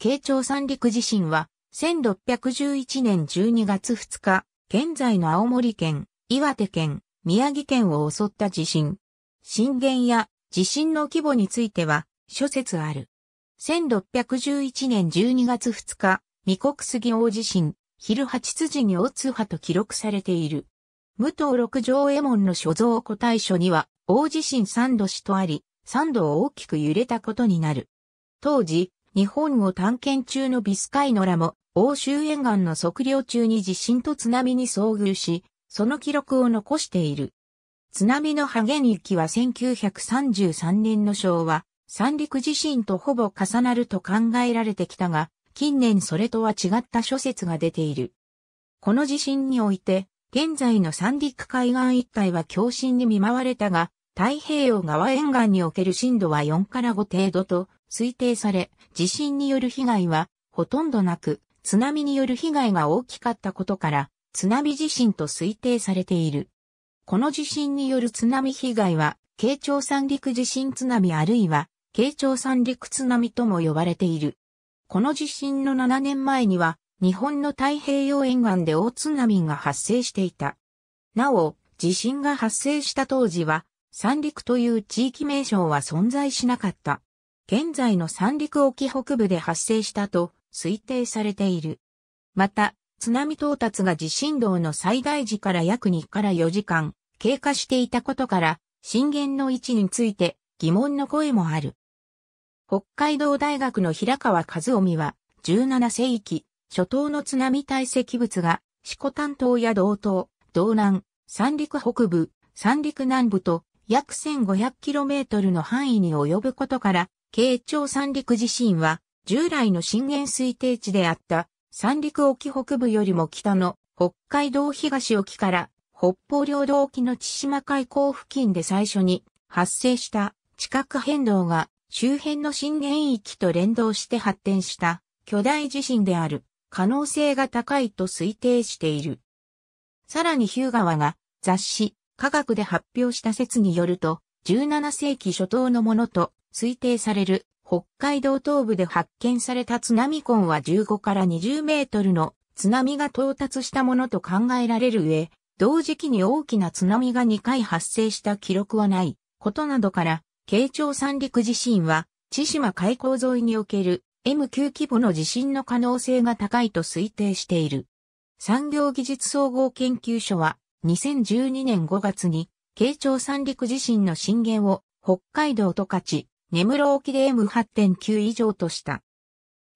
慶長三陸地震は、1611年12月2日、現在の青森県、岩手県、宮城県を襲った地震。震源や地震の規模については、諸説ある。1611年12月2日、未国杉大地震、昼八辻に大津波と記録されている。武藤六条右衛門の所蔵古代書には、大地震三度死とあり、三度を大きく揺れたことになる。当時、日本を探検中のビスカイノラも、欧州沿岸の測量中に地震と津波に遭遇し、その記録を残している。津波の波源域は1933年の昭和、三陸地震とほぼ重なると考えられてきたが、近年それとは違った諸説が出ている。この地震において、現在の三陸海岸一帯は強震に見舞われたが、太平洋側沿岸における震度は4から5程度と推定され、地震による被害はほとんどなく、津波による被害が大きかったことから、津波地震と推定されている。この地震による津波被害は、慶長三陸地震津波あるいは、慶長三陸津波とも呼ばれている。この地震の7年前には、日本の太平洋沿岸で大津波が発生していた。なお、地震が発生した当時は、三陸という地域名称は存在しなかった。現在の三陸沖北部で発生したと推定されている。また、津波到達が地震動の最大時から約2から4時間経過していたことから、震源の位置について疑問の声もある。北海道大学の平川和臣は、17世紀、初頭の津波堆積物が、四股担当や道東、道南、三陸北部、三陸南部と、約 1500km の範囲に及ぶことから、慶長三陸地震は、従来の震源推定地であった三陸沖北部よりも北の北海道東沖から北方領土沖の千島海溝付近で最初に発生した地殻変動が周辺の震源域と連動して発展した巨大地震である可能性が高いと推定している。さらにヒュー川が雑誌科学で発表した説によると17世紀初頭のものと推定される北海道東部で発見された津波痕は15から20メートルの津波が到達したものと考えられる上、同時期に大きな津波が2回発生した記録はないことなどから、慶長三陸地震は千島海溝沿いにおける M9 規模の地震の可能性が高いと推定している。産業技術総合研究所は2012年5月に慶長三陸地震の震源を北海道と勝、ち、根室沖で M8.9 以上とした。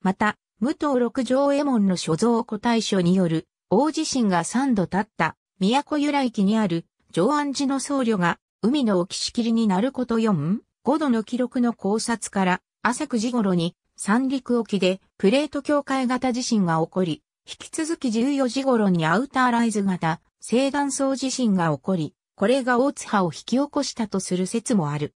また、武藤六条衛門の所蔵古大書による大地震が3度経った都由来期にある上安寺の僧侶が海の沖しきりになること4、5度の記録の考察から朝9時頃に三陸沖でプレート境界型地震が起こり、引き続き14時頃にアウターライズ型、西断層地震が起こり、これが大津波を引き起こしたとする説もある。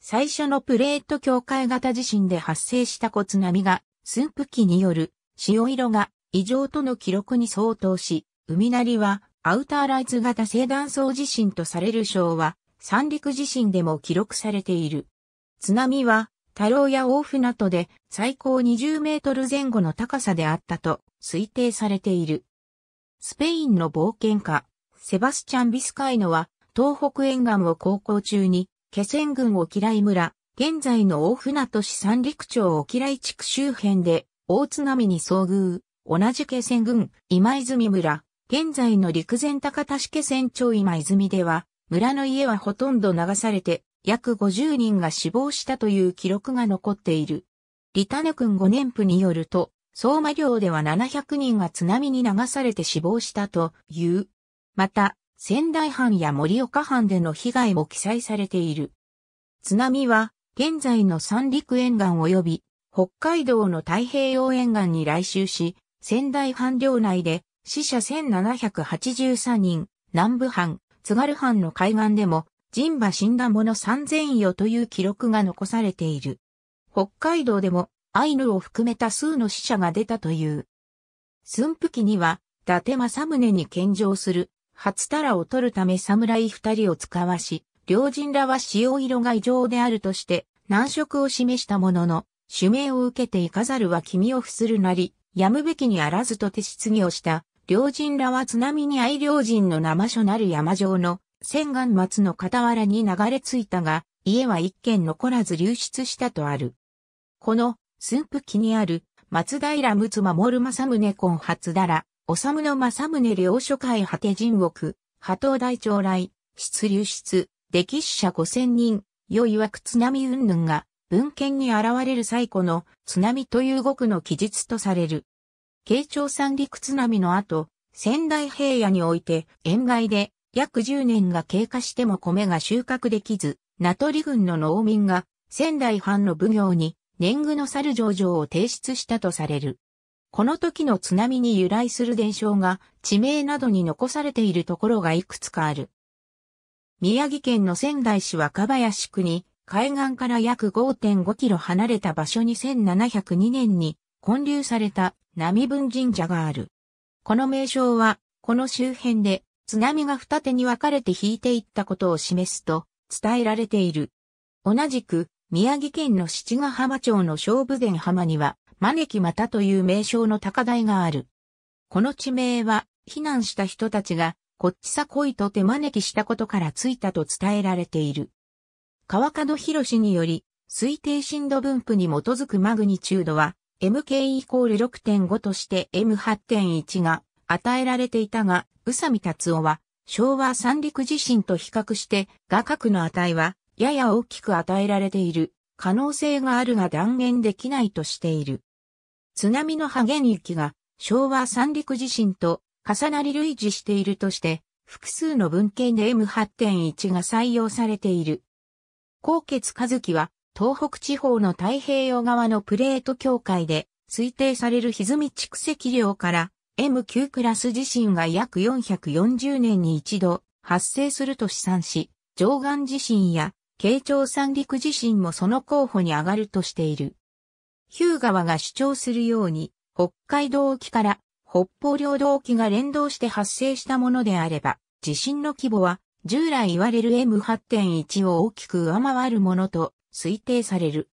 最初のプレート境界型地震で発生した小津波が、寸布機による潮色が異常との記録に相当し、海なりはアウターライズ型正断層地震とされる章は、三陸地震でも記録されている。津波は、太郎や大船渡で最高20メートル前後の高さであったと推定されている。スペインの冒険家、セバスチャン・ビスカイノは東北沿岸を航行中に、気仙郡沖来村、現在の大船渡市三陸町沖来地区周辺で、大津波に遭遇、同じ気仙郡、今泉村、現在の陸前高田市気仙町今泉では、村の家はほとんど流されて、約50人が死亡したという記録が残っている。リタヌ君5年譜によると、相馬寮では700人が津波に流されて死亡したという。また、仙台藩や盛岡藩での被害も記載されている。津波は、現在の三陸沿岸及び、北海道の太平洋沿岸に来襲し、仙台藩領内で死者1783人、南部藩、津軽藩の海岸でも、人馬死んだ者3000余という記録が残されている。北海道でも、アイヌを含めた数の死者が出たという。寸布記には、伊達政宗に献上する初タラを取るため侍二人を使わし、両人らは潮色が異常であるとして、難色を示したものの、主命を受けていかざるは君を伏するなり、やむべきにあらずと手質疑をした、両人らは津波に愛両人の生所なる山上の、千岩松の傍らに流れ着いたが、家は一軒残らず流出したとある。この、駿府記にある、松平陸守政宗根初だら、治の正宗領書会果て人木、波東大将来、出流出、歴史者五千人、よいわく津波云々が、文献に現れる最古の津波という語句の記述とされる。慶長三陸津波の後、仙台平野において、沿岸で約十年が経過しても米が収穫できず、名取郡の農民が仙台藩の奉行に年貢の猿上場を提出したとされる。この時の津波に由来する伝承が地名などに残されているところがいくつかある。宮城県の仙台市若林区に海岸から約5.5キロ離れた場所に1702年に建立された波分神社がある。この名称は、この周辺で津波が二手に分かれて引いていったことを示すと伝えられている。同じく、宮城県の七ヶ浜町の勝負殿浜には、招きたという名称の高台がある。この地名は、避難した人たちが、こっちさこいと手招きしたことからついたと伝えられている。川角博士により、推定震度分布に基づくマグニチュードは、MK イコール6.5として M8.1 が与えられていたが、宇佐美達夫は、昭和三陸地震と比較して、画角の値は、やや大きく与えられている、可能性があるが断言できないとしている。津波の波源域が昭和三陸地震と重なり類似しているとして、複数の文献で M8.1 が採用されている。高傑和樹は、東北地方の太平洋側のプレート境界で、推定される歪み蓄積量から、M9 クラス地震が約440年に一度発生すると試算し、上岸地震や、慶長三陸地震もその候補に上がるとしている。ヒュー川が主張するように、北海道沖から北方領土沖が連動して発生したものであれば、地震の規模は従来言われる M8.1 を大きく上回るものと推定される。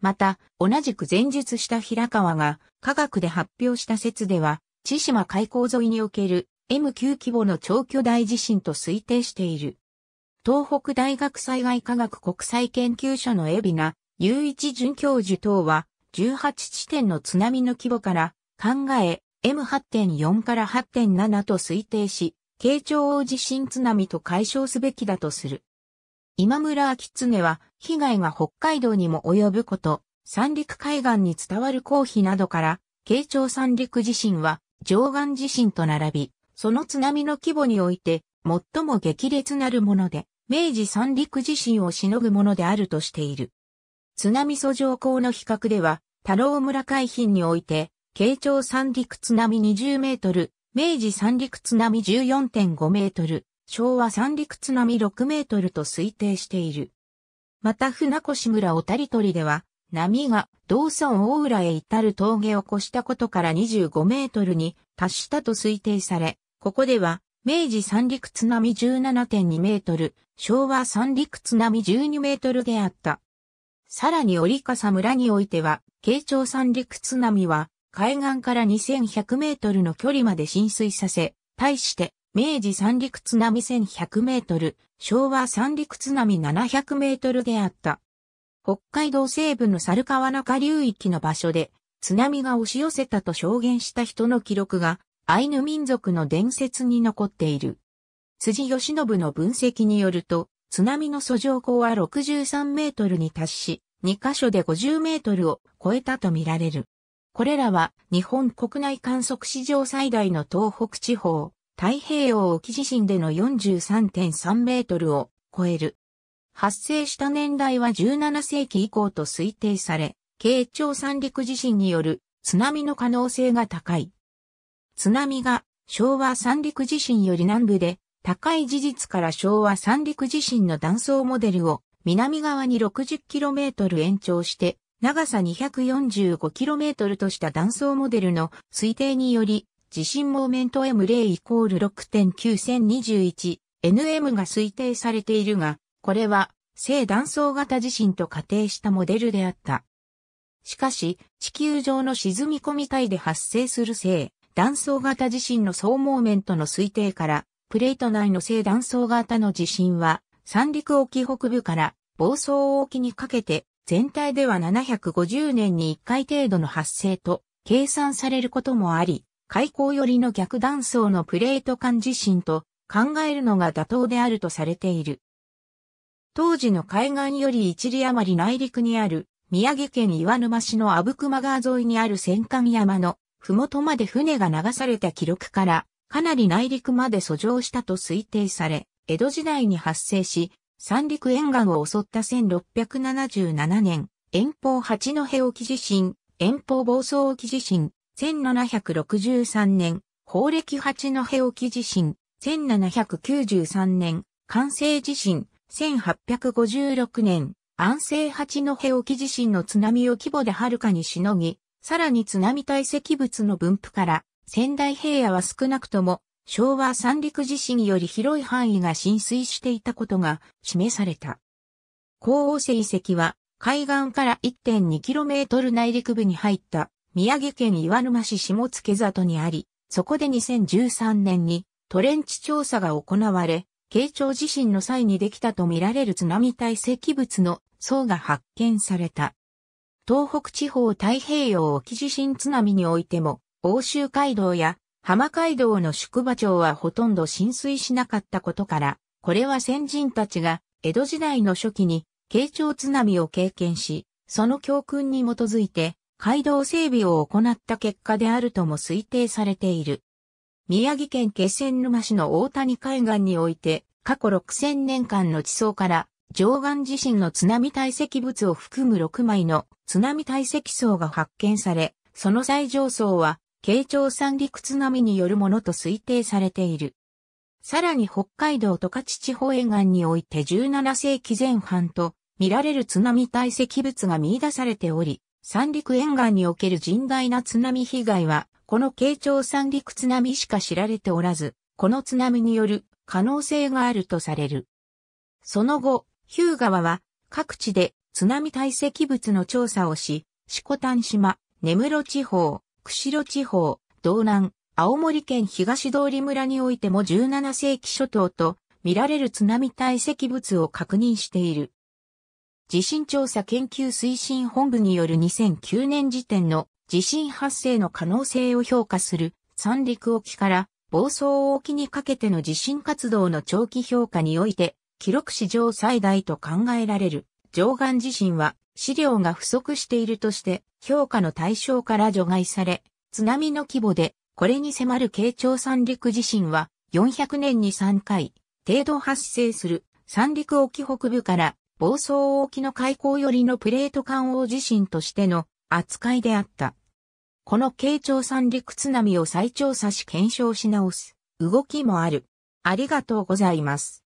また、同じく前述した平川が科学で発表した説では、千島海溝沿いにおける M9 規模の超巨大地震と推定している。東北大学災害科学国際研究所の海老名、雄一准教授等は、18地点の津波の規模から考え M8.4 から8.7と推定し、慶長大地震津波と解消すべきだとする。今村秋常は被害が北海道にも及ぶこと、三陸海岸に伝わる公費などから、慶長三陸地震は上岸地震と並び、その津波の規模において最も激烈なるもので、明治三陸地震をしのぐものであるとしている。津波遡上港の比較では、太郎村海浜において、慶長三陸津波20メートル、明治三陸津波14.5メートル、昭和三陸津波6メートルと推定している。また船越村小谷鳥では、波が道村大浦へ至る峠を越したことから25メートルに達したと推定され、ここでは、明治三陸津波17.2メートル、昭和三陸津波12メートルであった。さらに折笠村においては、慶長三陸津波は、海岸から2100メートルの距離まで浸水させ、対して、明治三陸津波1100メートル、昭和三陸津波700メートルであった。北海道西部の猿川中流域の場所で、津波が押し寄せたと証言した人の記録が、アイヌ民族の伝説に残っている。辻義信の分析によると、津波の遡上高は63メートルに達し、2カ所で50メートルを超えたとみられる。これらは日本国内観測史上最大の東北地方、太平洋沖地震での43.3メートルを超える。発生した年代は17世紀以降と推定され、慶長三陸地震による津波の可能性が高い。津波が昭和三陸地震より南部で高い事実から昭和三陸地震の断層モデルを南側に 60km 延長して長さ 245km とした断層モデルの推定により地震モーメント M0 イコール6.9021 NM が推定されているが、これは正断層型地震と仮定したモデルであった。しかし、地球上の沈み込み体で発生する正断層型地震の総モーメントの推定から、プレート内の正断層型の地震は、三陸沖北部から房総沖にかけて、全体では750年に1回程度の発生と計算されることもあり、海溝寄りの逆断層のプレート間地震と考えるのが妥当であるとされている。当時の海岸より一里余り内陸にある宮城県岩沼市の阿武隈川沿いにある戦艦山の麓まで船が流された記録からかなり内陸まで遡上したと推定され、江戸時代に発生し、三陸沿岸を襲った1677年、遠方八戸沖地震、遠方房総沖地震、1763年、宝暦八戸沖地震、1793年、関西地震、1856年、安政八戸沖地震の津波を規模ではるかにしのぎ、さらに津波堆積物の分布から、仙台平野は少なくとも昭和三陸地震より広い範囲が浸水していたことが示された。高王星遺跡は海岸から 1.2km 内陸部に入った宮城県岩沼市下野里にあり、そこで2013年にトレンチ調査が行われ、慶長地震の際にできたとみられる津波堆積物の層が発見された。東北地方太平洋沖地震津波においても、奥州街道や浜街道の宿場町はほとんど浸水しなかったことから、これは先人たちが江戸時代の初期に慶長津波を経験し、その教訓に基づいて街道整備を行った結果であるとも推定されている。宮城県気仙沼市の大谷海岸において、過去6000年間の地層から上岸地震の津波堆積物を含む6枚の津波堆積層が発見され、その最上層は慶長三陸津波によるものと推定されている。さらに北海道十勝地方沿岸において17世紀前半と見られる津波堆積物が見出されており、三陸沿岸における甚大な津波被害は、この慶長三陸津波しか知られておらず、この津波による可能性があるとされる。その後、ヒュー川は各地で津波堆積物の調査をし、四股丹島、根室地方、釧路地方、道南、青森県東通村においても17世紀初頭と見られる津波堆積物を確認している。地震調査研究推進本部による2009年時点の地震発生の可能性を評価する三陸沖から房総沖にかけての地震活動の長期評価において記録史上最大と考えられる上岸地震は資料が不足しているとして評価の対象から除外され、津波の規模でこれに迫る慶長三陸地震は400年に3回程度発生する三陸沖北部から房総沖の海溝寄りのプレート環を地震としての扱いであった。この慶長三陸津波を再調査し検証し直す動きもある。ありがとうございます。